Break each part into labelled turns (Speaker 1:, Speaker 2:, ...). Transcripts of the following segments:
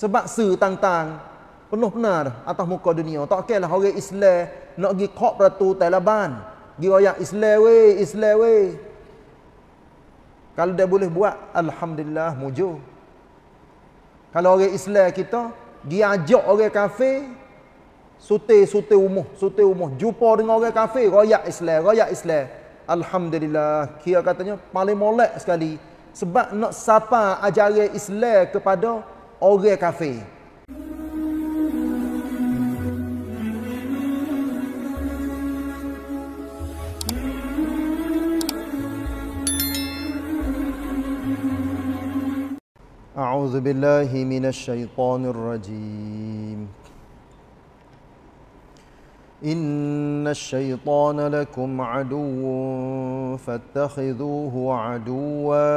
Speaker 1: Sebab sertang-tang tang penuh benar atas muka dunia. Tak okey lah orang Islam nak pergi kop ratu Taliban. Pergi royak Islam weh, Islam weh. Kalau dia boleh buat, Alhamdulillah mujur. Kalau orang Islam kita, dia ajak orang kafe, sute-sute umuh, sute umuh. Jumpa dengan orang kafe, royak Islam, royak Islam. Alhamdulillah, kira katanya paling molek sekali. Sebab nak sapa ajaran Islam kepada orang kafir. أعوذ بالله من الشيطان الرجيم إن الشيطان لكم عدو فاتخذوه عدواً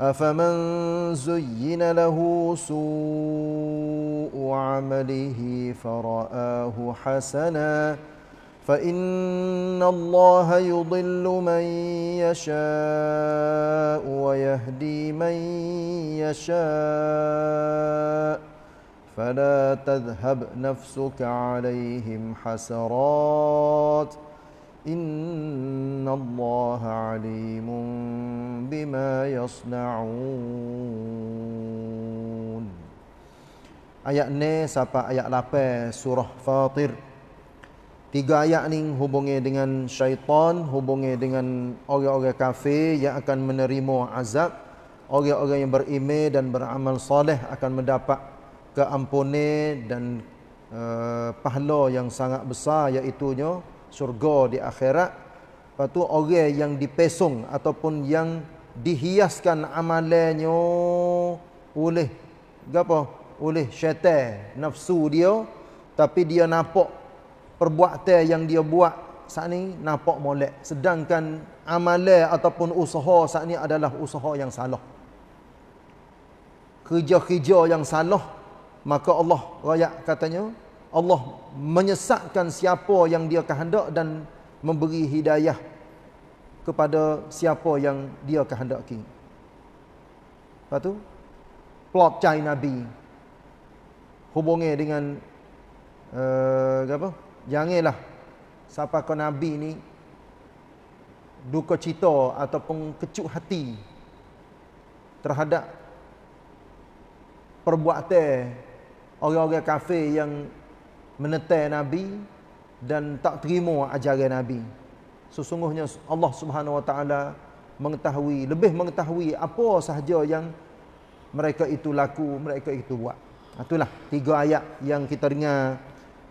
Speaker 1: أفمن زين له سوء عمله فرآه حسنا فإن الله يضل من يشاء ويهدي من يشاء فلا تذهب نفسك عليهم حسرات ۖ إن الله عليم بما يصنعون Ayat ni sampai ayat lapar surah Fatir Tiga ayat ni hubungi dengan syaitan Hubungi dengan orang-orang kafir yang akan menerima azab Orang-orang yang berime dan beramal soleh akan mendapat keampunan dan uh, pahala yang sangat besar iaitu nya syurga di akhirat lepas tu orang yang dipesong ataupun yang dihiaskan amalannya oleh apa oleh syaitan nafsu dia tapi dia nampak perbuatan yang dia buat saat ni nampak molek sedangkan amalan ataupun usaha saat ni adalah usaha yang salah kerja-kerja yang salah maka Allah rakyat katanya Allah menyesatkan siapa yang dia kehendak dan memberi hidayah kepada siapa yang dia kehendaki. Lepas tu, plot cahaya Nabi hubungi dengan uh, apa? janganlah siapa kau Nabi ni duka cita ataupun kecuk hati terhadap perbuatan orang-orang kafir yang menetai Nabi dan tak terima ajaran Nabi. Sesungguhnya Allah Subhanahu Wa Taala mengetahui, lebih mengetahui apa sahaja yang mereka itu laku, mereka itu buat. Itulah tiga ayat yang kita dengar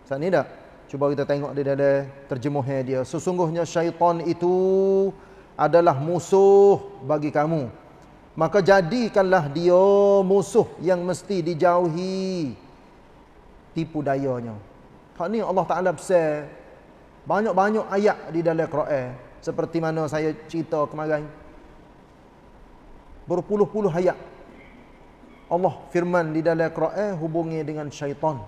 Speaker 1: saat ini dah. Cuba kita tengok di dalam terjemuhnya dia. Sesungguhnya syaitan itu adalah musuh bagi kamu. Maka jadikanlah dia musuh yang mesti dijauhi tipu dayanya. Hak ni Allah Taala besar. Banyak-banyak ayat di dalam Quran seperti mana saya cerita kemarin. Berpuluh-puluh ayat. Allah firman di dalam Quran hubungi dengan syaitan.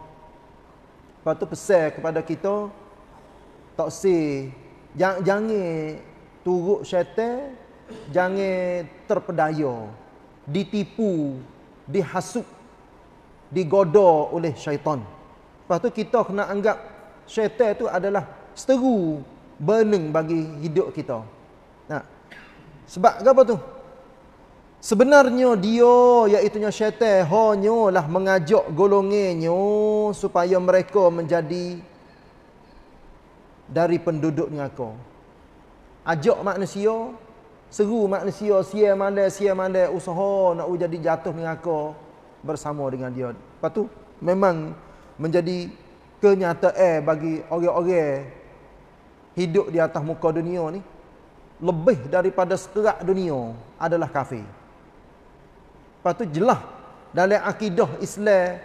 Speaker 1: Lepas tu besar kepada kita tak si jangan, jangan turut syaitan, jangan terpedaya, ditipu, dihasuk digoda oleh syaitan. Lepas tu kita kena anggap syaitan tu adalah seteru beneng bagi hidup kita. Nah. Sebab apa tu? Sebenarnya dia iaitu syaitan hanya lah mengajak golongannya supaya mereka menjadi dari penduduk neraka. Ajak manusia, seru manusia sia mandai sia mandai usaha nak jadi jatuh neraka bersama dengan dia. Lepas tu memang menjadi kenyataan eh, bagi orang-orang hidup di atas muka dunia ni lebih daripada sekerat dunia adalah kafir. Lepas tu jelas dalam akidah Islam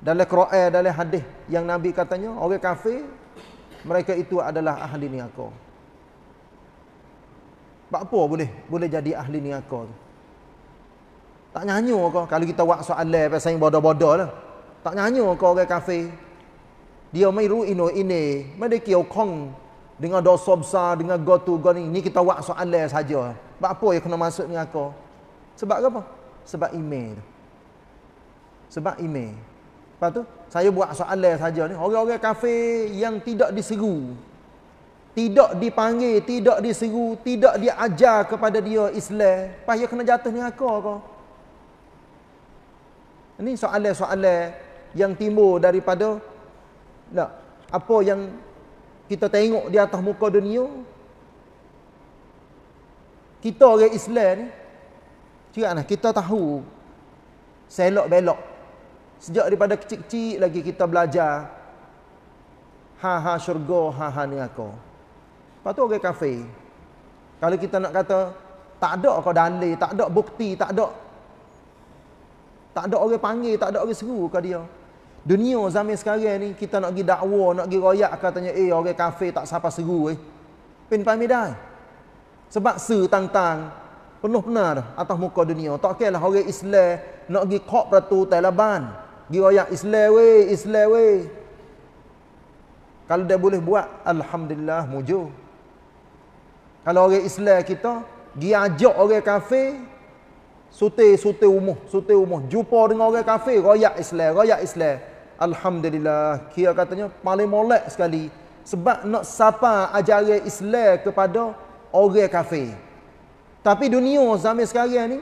Speaker 1: dalam Quran dalam hadis yang Nabi katanya orang kafir mereka itu adalah ahli niaka. Apa boleh boleh jadi ahli niaka tak nyanyo kau kalau kita buat soalan pasal yang bodoh-bodoh lah. Tak nyanyo kau orang kafe. Dia mai ru ino ini, mai dia kong dengan dosa besar, dengan go to go ni. Ni kita buat soalan saja. Sebab apa yang kena masuk dengan aku? Sebab apa? Sebab email tu. Sebab email. Lepas tu, saya buat soalan saja ni. Orang-orang kafe yang tidak diseru. Tidak dipanggil, tidak diseru, tidak diajar kepada dia Islam. Lepas dia kena jatuh ni aku? kau. Ini soalan-soalan yang timbul daripada nah, apa yang kita tengok di atas muka dunia. Kita orang Islam ni, cikanlah, kita tahu selok-belok. Sejak daripada kecil-kecil lagi kita belajar ha-ha syurga, ha-ha ni aku. Lepas tu orang kafe. Kalau kita nak kata, tak ada kau dalih, tak ada bukti, tak ada tak ada orang panggil, tak ada orang seru ke dia. Dunia zaman sekarang ni, kita nak gi dakwa, nak gi royak, katanya, eh, orang kafe tak siapa seru, eh. Pin pamidai. Sebab se tang-tang, penuh benar atas muka dunia. Tak kira lah orang Islam nak gi kok peratu Taliban. gi royak Islam, weh, Islam, weh. Kalau dia boleh buat, Alhamdulillah, mujur. Kalau orang Islam kita, gi ajak orang kafe, Sute-sute umuh, sute umuh. Jumpa dengan orang kafir, royak Islam, royak Islam. Alhamdulillah, Kia katanya paling molek sekali. Sebab nak sapa ajaran Islam kepada orang kafir. Tapi dunia zaman sekarang ni,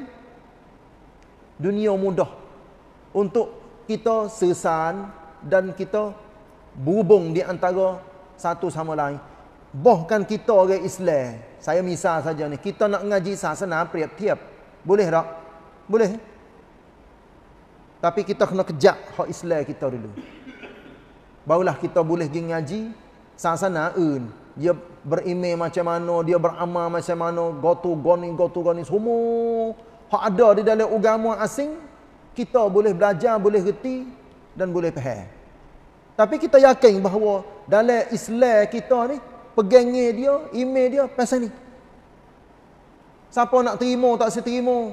Speaker 1: dunia mudah untuk kita sesan dan kita bubung di antara satu sama lain. Bahkan kita orang Islam, saya misal saja ni, kita nak ngaji sasana, tiap-tiap. Boleh tak? Boleh. Tapi kita kena kejak hak Islam kita dulu. Barulah kita boleh pergi ngaji sana-sana un. Eh, dia berime macam mana, dia beramal macam mana, gotu goni gotu goni semua hak ada di dalam agama asing kita boleh belajar, boleh reti dan boleh faham. Tapi kita yakin bahawa dalam Islam kita ni pegangnya dia, ime dia pasal ni. Siapa nak terima tak saya terima.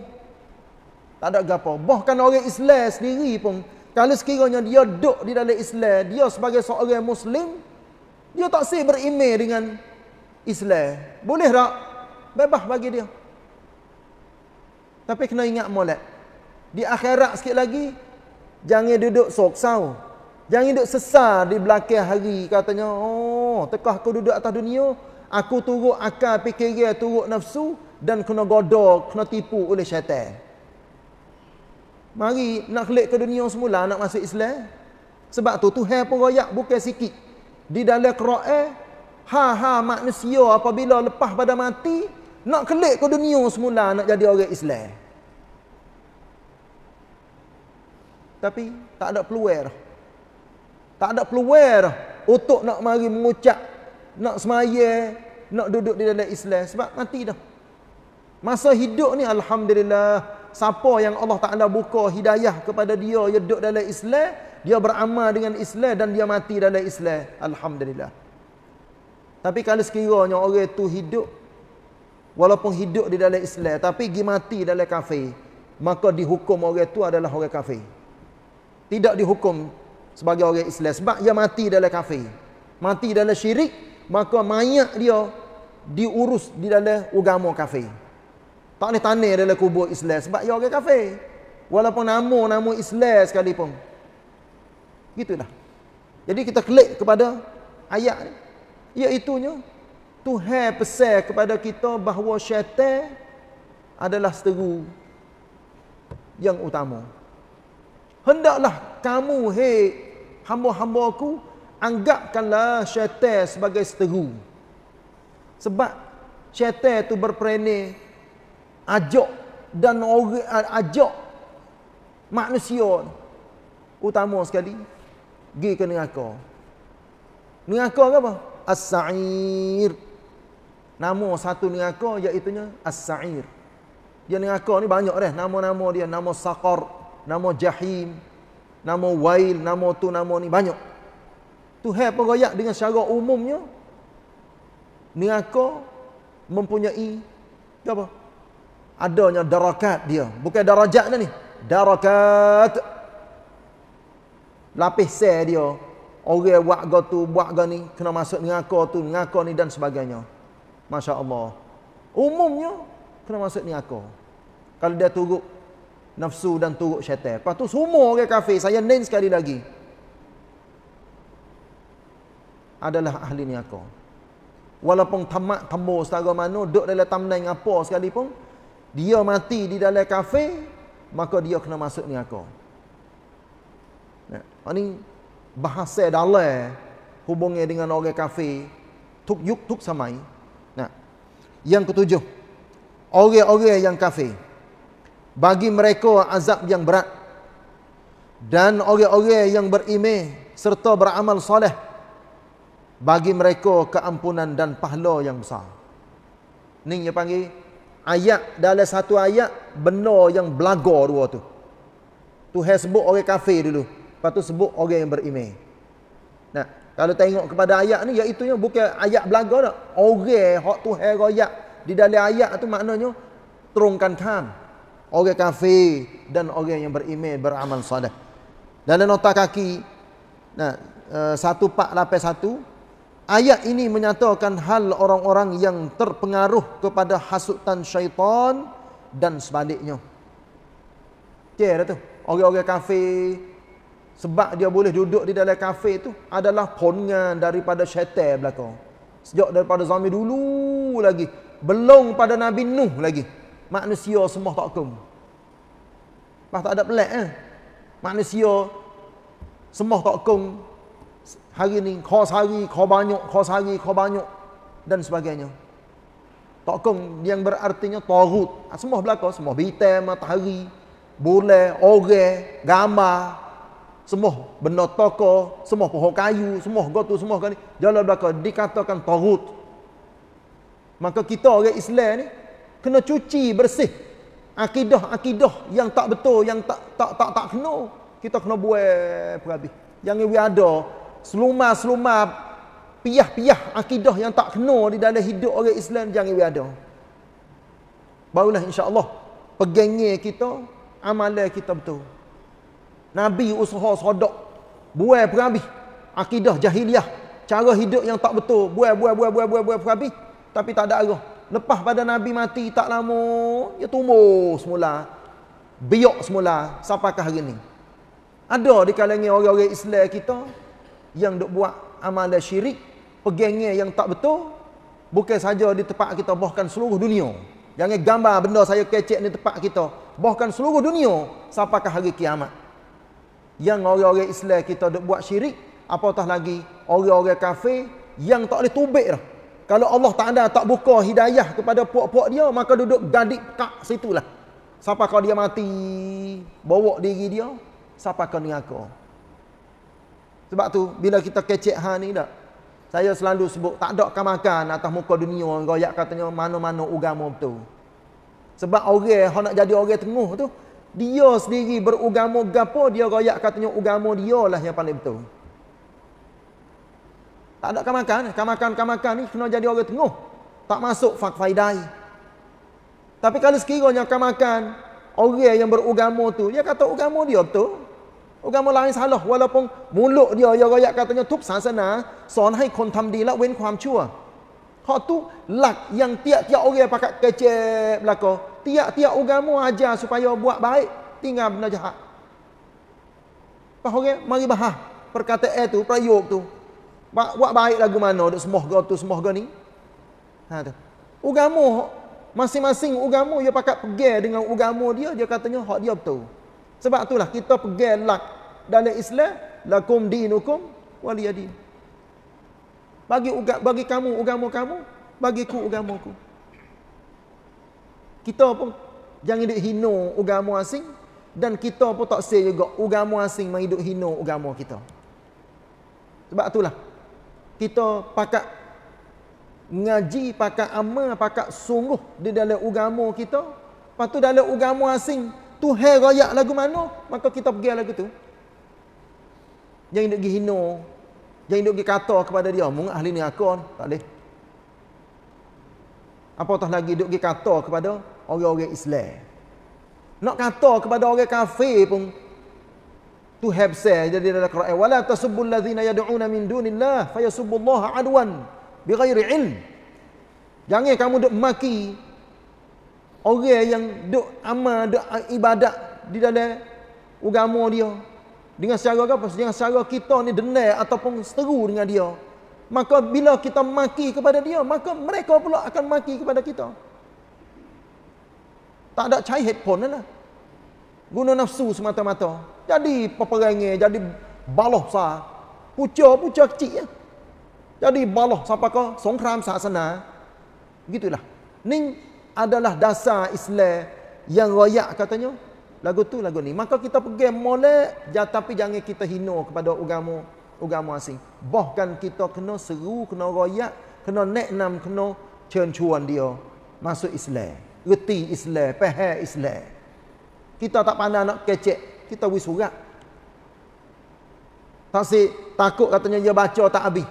Speaker 1: Tak ada gapo. Bahkan orang Islam sendiri pun kalau sekiranya dia duduk di dalam Islam, dia sebagai seorang muslim, dia tak sih berime dengan Islam. Boleh tak? Bebas bagi dia. Tapi kena ingat molek. Di akhirat sikit lagi, jangan duduk sok soksau. Jangan duduk sesar di belakang hari. Katanya, oh, tekah aku duduk atas dunia, aku turut akal fikiran, turut nafsu, dan kena godok, kena tipu oleh syaitan. Mari nak kelik ke dunia semula nak masuk Islam. Sebab tu Tuhan pun royak bukan sikit. Di dalam Quran, ha-ha manusia apabila lepas pada mati, nak kelik ke dunia semula nak jadi orang Islam. Tapi tak ada peluang Tak ada peluang untuk nak mari mengucap, nak semaya, nak duduk di dalam Islam. Sebab mati dah. Masa hidup ni Alhamdulillah Siapa yang Allah Ta'ala buka hidayah kepada dia Dia duduk dalam Islam Dia beramal dengan Islam dan dia mati dalam Islam Alhamdulillah Tapi kalau sekiranya orang itu hidup Walaupun hidup di dalam Islam Tapi dia mati dalam kafe Maka dihukum orang itu adalah orang kafe Tidak dihukum sebagai orang Islam Sebab dia mati dalam kafe Mati dalam syirik Maka mayat dia diurus di dalam agama kafir. Tak boleh tanya dalam kubur Islam sebab ia orang kafir. Walaupun nama-nama Islam sekalipun. Gitulah. Jadi kita klik kepada ayat ni. Iaitunya, Tuhan pesan kepada kita bahawa syaitan adalah seteru yang utama. Hendaklah kamu, hei hamba hambaku anggapkanlah syaitan sebagai seteru. Sebab syaitan itu berperanai ajak dan orang ajak manusia utama sekali pergi ke neraka. Neraka apa? As-Sa'ir. Nama satu neraka iaitu As-Sa'ir. Dia neraka ni banyak dah nama-nama dia, nama Saqar, nama Jahim, nama Wail, nama tu nama ni banyak. Tu hal pengoyak dengan secara umumnya neraka mempunyai apa? adanya darakat dia. Bukan darajat dia ni. Darakat. Lapis ser dia. Orang buat ke buat gani, Kena masuk ngaka tu, ngaka ni dan sebagainya. Masya Allah. Umumnya, kena masuk ngaka. Kalau dia turut nafsu dan turut syaitan. Lepas tu semua orang kafir. Saya nain sekali lagi. Adalah ahli ngaka. Walaupun tamat tambo, setara mana, duduk dalam tamnaing apa pun dia mati di dalam kafe maka dia kena masuk neraka nah ini ha, bahasa dalam hubungnya dengan orang kafe tuk yuk tuk samai nah yang ketujuh orang-orang yang kafe bagi mereka azab yang berat dan orang-orang yang berime serta beramal soleh bagi mereka keampunan dan pahala yang besar. Ning dia panggil ayat dalam satu ayat benar yang belaga dua tu. Tu hai sebut orang kafir dulu, lepas tu sebut orang yang beriman. Nah, kalau tengok kepada ayat ni iaitu nya bukan ayat belaga dak. Orang hak tu hai royak di dalam ayat tu maknanya terungkan kan orang kafir dan orang yang beriman beramal soleh. Dalam nota kaki nah uh, eh, 1481 Ayat ini menyatakan hal orang-orang yang terpengaruh kepada hasutan syaitan dan sebaliknya. Okey dah tu. Orang-orang kafe sebab dia boleh duduk di dalam kafe tu adalah pongan daripada syaitan belakang. Sejak daripada zaman dulu lagi. Belum pada Nabi Nuh lagi. Manusia semua tak kum. Lepas tak ada pelik eh. Manusia semua tak kum hari ni kau sehari kau banyak kau sehari kau banyak dan sebagainya tokong yang berartinya tarut ah, semua belakang, semua bintang matahari boleh orang gambar semua benda toko semua pohon kayu semua gotu semua kan jalan belakang dikatakan tarut maka kita orang Islam ni kena cuci bersih akidah-akidah yang tak betul yang tak tak tak, tak kena kita kena buat perhabis yang ini ada Seluma, seluma, piah-piah akidah yang tak kena di dalam hidup orang Islam jangan ada. Barulah insya-Allah pegangnya kita, amalan kita betul. Nabi usaha sodok buai perabi akidah jahiliah, cara hidup yang tak betul, buai buai buai buai buai buai perabi tapi tak ada arah. Lepas pada Nabi mati tak lama, dia tumbuh semula. Biok semula sampai ke hari ni. Ada di kalangan orang-orang Islam kita yang duk buat amalan syirik, pegengnya yang tak betul, bukan saja di tempat kita, bahkan seluruh dunia. Jangan gambar benda saya kecek di tempat kita. Bahkan seluruh dunia, sampai hari kiamat. Yang orang-orang Islam kita duk buat syirik, apatah lagi orang-orang kafir yang tak boleh tubik dah. Kalau Allah tak ada, tak buka hidayah kepada puak-puak dia, maka duduk gadik kak situlah lah. Sampai dia mati, bawa diri dia, sampai kau dengan kau. Sebab tu bila kita kecek ha ni dak. Saya selalu sebut tak ada kan makan atas muka dunia orang royak katanya mana-mana agama betul. Sebab orang hok nak jadi orang tengah tu dia sendiri beragama gapo dia royak katanya agama dialah yang paling betul. Tak ada kan makan, kan makan kan makan ni kena jadi orang tengah. Tak masuk fak faidai. Tapi kalau sekiranya kan makan orang yang beragama tu dia kata agama dia betul agama lain salah walaupun mulut dia ya royak katanya tuk sasana son hai kon tam di la wen kuam chua ha tu lak yang tiap-tiap orang pakat kecep belako tiap-tiap agama ajar supaya buat baik tinggal benda jahat pahore mari bahas perkataan tu prayog tu buat baik lagu mana duk semoh ga tu semoh ga ni ha tu agama masing-masing agama dia pakat pegel dengan agama dia dia katanya hak dia betul sebab itulah kita pegel lak dalam Islam lakum dinukum waliyadin bagi uga bagi kamu agama kamu bagi ku agama kita pun jangan hidup hino, agama asing dan kita pun tak sel juga agama asing mai duk hina agama kita sebab itulah kita pakat ngaji pakat amal pakat sungguh di dalam agama kita patu dalam agama asing tu hai rakyat lagu mana maka kita pergi lagu tu Jangan duduk pergi Jangan duduk pergi kata kepada dia. Mungkin ahli ni aku. Tak boleh. Apatah lagi duduk pergi kata kepada orang-orang Islam. Nak kata kepada orang kafir pun. Tu have Jadi dalam Quran. Wala tasubbul ladhina yadu'una min dunillah. Faya subbullah aduan. Bighairi ilm. Jangan kamu duduk maki. Orang yang duduk amal, duduk ibadat di dalam ugamu dia. Dengan secara apa? Dengan secara kita ni dendam ataupun seteru dengan dia. Maka bila kita maki kepada dia, maka mereka pula akan maki kepada kita. Tak ada cahaya headphone lah. Guna nafsu semata-mata. Jadi peperangan, jadi baloh sah. Pucu-pucu kecil ya. Jadi baloh sampai ke songkram sasana. Begitulah. Ini adalah dasar Islam yang royak katanya lagu tu lagu ni maka kita pergi molek ja, tapi jangan kita hina kepada agama agama asing bahkan kita kena seru kena royak kena neknam kena cencuan dia masuk Islam reti Islam pehe Islam kita tak pandai nak kecek kita wis surat tak takut katanya dia baca tak habis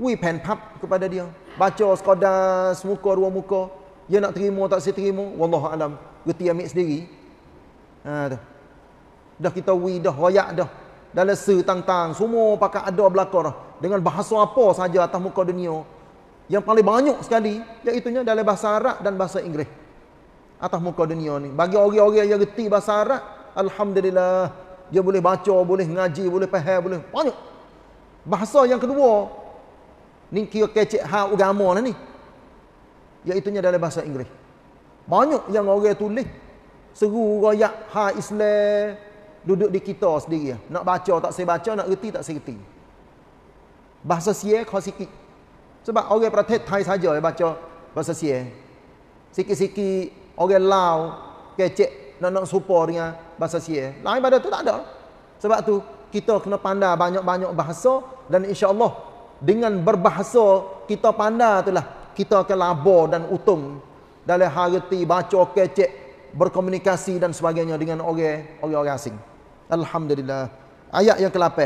Speaker 1: wi pen pap kepada dia baca sekadar semuka dua muka dia nak terima tak si terima wallahu alam reti ambil sendiri Ha tu. Dah kita wi dah royak dah. Dalam se tang-tang semua pakai ada berlaku dah. Dengan bahasa apa saja atas muka dunia. Yang paling banyak sekali iaitu nya dalam bahasa Arab dan bahasa Inggeris. Atas muka dunia ni. Bagi orang-orang yang reti bahasa Arab, alhamdulillah dia boleh baca, boleh ngaji, boleh faham, boleh banyak. Bahasa yang kedua ni kira kecek ha agama lah ni. Iaitu nya dalam bahasa Inggeris. Banyak yang orang tulis seru royak ha Islam duduk di kita sendiri nak baca tak saya baca nak reti tak saya reti bahasa sia kau sikit sebab orang protes Thai saja yang baca bahasa sia sikit-sikit orang Lao kecek nak nak supo dengan bahasa sia lain pada tu tak ada sebab tu kita kena pandai banyak-banyak bahasa dan insya-Allah dengan berbahasa kita pandai itulah kita akan labur dan utung dalam hati baca kecek berkomunikasi dan sebagainya dengan orang-orang asing. Alhamdulillah. Ayat yang ke-8.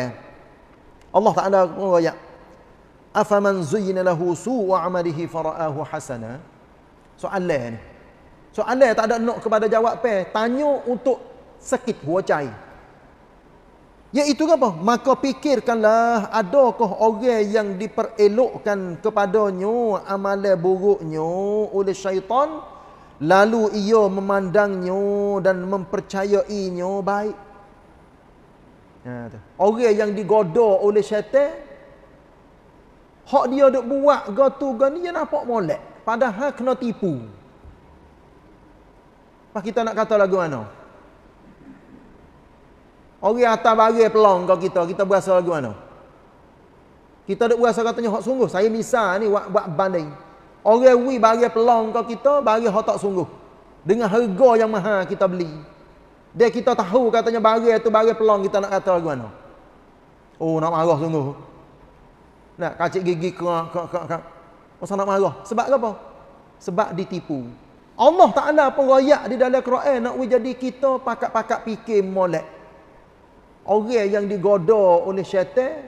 Speaker 1: Allah Taala mengoyak. Afaman zuyyina lahu su'u 'amalihi fara'ahu hasana. Soalan ni. Soalan tak ada nok kepada jawab pe, tanya untuk sakit huacai. Iaitu apa? Maka fikirkanlah adakah orang yang diperelokkan kepadanya amal buruknya oleh syaitan Lalu ia memandangnya dan mempercayainya baik. Ha, Orang yang digodoh oleh syaitan. Hak dia duk buat ke tu ke ni, dia nampak molek. Padahal kena tipu. Lepas kita nak kata lagu mana? Orang atas bagi pelong ke kita, kita berasa lagu mana? Kita duk berasa katanya hak sungguh. Saya misal ni buat banding. Orang we bagi peluang kau kita, bagi hotak sungguh. Dengan harga yang maha kita beli. Dia kita tahu katanya bagi itu bagi pelang kita nak kata bagaimana. Oh nak marah sungguh. Nak kacik gigi kak kak kak kak. Masa nak marah. Sebab apa? Sebab ditipu. Allah ada apa rakyat di dalam Quran nak we jadi kita pakat-pakat fikir molek. Orang yang digoda oleh syaitan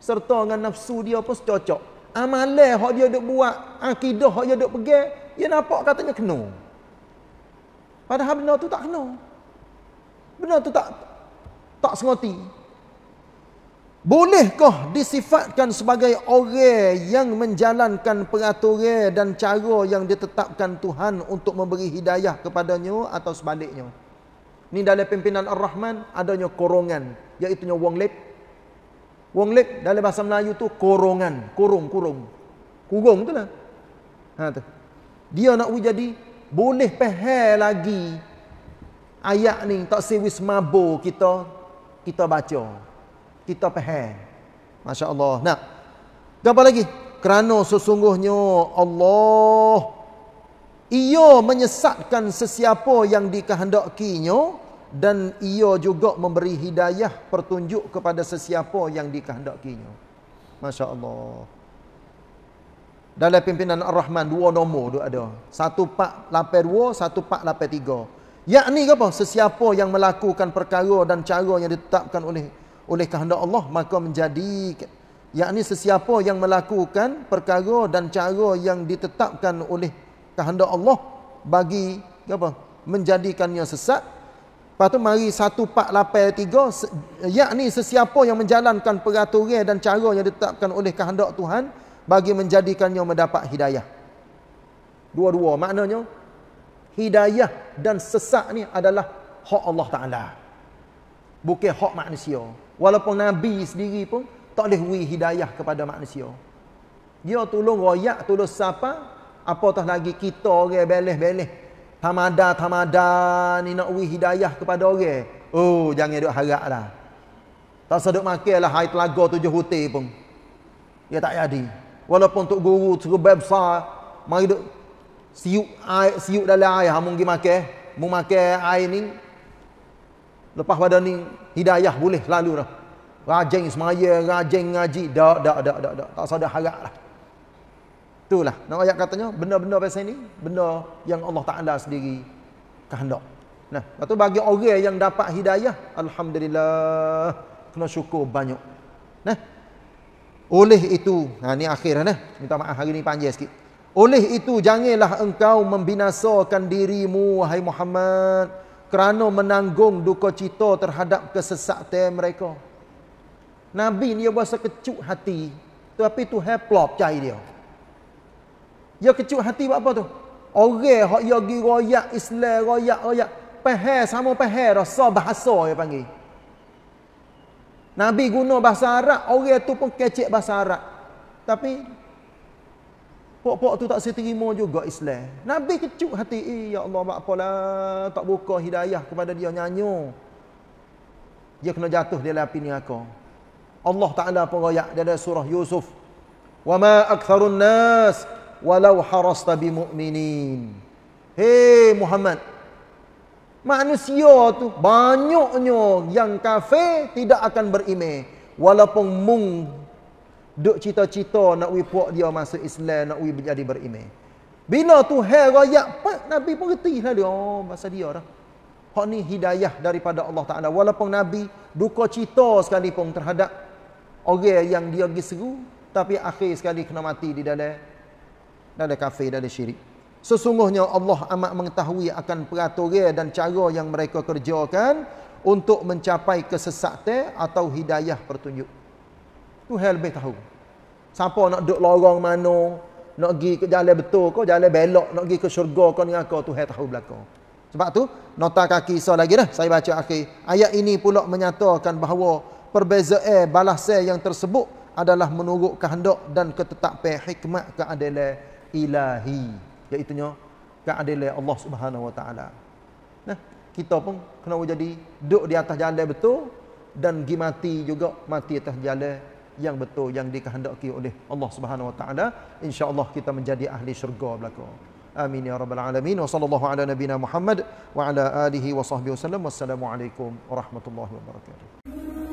Speaker 1: serta dengan nafsu dia pun cocok amalan hak dia duk buat, akidah hak dia duk pegang, dia nampak katanya kena. Padahal benda tu tak kena. Benda tu tak tak sengerti. Bolehkah disifatkan sebagai orang yang menjalankan peraturan dan cara yang ditetapkan Tuhan untuk memberi hidayah kepadanya atau sebaliknya? Ini dalam pimpinan Ar-Rahman adanya korongan iaitu wong lepas Wong lek dalam bahasa Melayu tu korongan, kurung-kurung. Kurung tu lah. Ha tu. Dia nak jadi boleh pehel lagi ayat ni tak sewis mabo kita kita baca. Kita pehel. Masya-Allah. Nak. apa lagi? Kerana sesungguhnya Allah ia menyesatkan sesiapa yang dikehendakinya dan ia juga memberi hidayah pertunjuk kepada sesiapa yang dikehendakinya. Masya-Allah. Dalam pimpinan Ar-Rahman dua nombor dua ada. 1482 1483. Yakni apa? Sesiapa yang melakukan perkara dan cara yang ditetapkan oleh oleh kehendak Allah maka menjadi yakni sesiapa yang melakukan perkara dan cara yang ditetapkan oleh kehendak Allah bagi apa? menjadikannya sesat Lepas tu mari 1483 yakni sesiapa yang menjalankan peraturan dan cara yang ditetapkan oleh kehendak Tuhan bagi menjadikannya mendapat hidayah. Dua-dua maknanya hidayah dan sesak ni adalah hak Allah Taala. Bukan hak manusia. Walaupun nabi sendiri pun tak boleh beri hidayah kepada manusia. Dia tolong rakyat, tolong siapa, apatah lagi kita orang beleh-beleh tamada tamada ni nak uih hidayah kepada orang. Oh, jangan duk lah. Tak seduk lah air telaga tujuh hutan pun. Ya tak jadi. Walaupun tok guru sebab besar mari duk siuk air siuk dalam air hamun gi makan, mun makan air ni lepas pada ni hidayah boleh lalu lah. Rajin semaya, rajin ngaji, dak dak dak dak dak. Tak sadar lah. Itulah. Nak ayat katanya, benda-benda pasal ini, benda yang Allah Ta'ala sendiri kehendak. Nah, itu bagi orang yang dapat hidayah, Alhamdulillah, kena syukur banyak. Nah, oleh itu, nah ha, ini akhirnya, lah, nah. minta maaf hari ini panjang sikit. Oleh itu, janganlah engkau membinasakan dirimu, wahai Muhammad, kerana menanggung duka cita terhadap kesesatan mereka. Nabi ni dia berasa kecuk hati, tetapi tu plop cahaya dia. Ya kecut hati buat apa tu? Orang hak ya gi royak Islam royak royak pehe sama pehe rasa bahasa yang panggil. Nabi guna bahasa Arab, orang tu pun kecek bahasa Arab. Tapi Pok-pok tu tak seterima juga Islam. Nabi kecut hati. Eh, ya Allah, buat apalah. Tak buka hidayah kepada dia nyanyi. Dia kena jatuh dalam api ni aku. Allah Ta'ala pun rayak dalam surah Yusuf. Wa ma aktharun nas walau tabi mu'minin, Hei Muhammad. Manusia tu banyaknya yang kafe tidak akan berime, Walaupun mung duk cita-cita nak wi puak dia masuk Islam nak wi jadi beriman. Bina tu hai raya pak Nabi pun reti lah dia. Oh, masa dia dah. Hak ni hidayah daripada Allah Ta'ala. Walaupun Nabi duka cita sekali pun terhadap orang yang dia pergi seru. Tapi akhir sekali kena mati di dalam ada kafir ada syirik sesungguhnya Allah amat mengetahui akan peraturan dan cara yang mereka kerjakan untuk mencapai kesesatan atau hidayah pertunjuk Tuhan lebih tahu siapa nak duduk lorong mana nak pergi ke jalan betul kau jalan belok nak pergi ke syurga kau dengan kau Tuhan tahu belakang sebab tu nota kaki so lagi dah saya baca akhir ayat ini pula menyatakan bahawa perbezaan balasan yang tersebut adalah menurut kehendak dan ketetapan hikmat keadilan ilahi iaitu keadilan Allah Subhanahu wa taala nah kita pun kena jadi duduk di atas jalan betul dan gi mati juga mati atas jalan yang betul yang dikehendaki oleh Allah Subhanahu wa taala insyaallah kita menjadi ahli syurga belaka amin ya rabbal alamin wa sallallahu ala nabina muhammad wa ala alihi wa sahbihi wasallam wassalamualaikum warahmatullahi wabarakatuh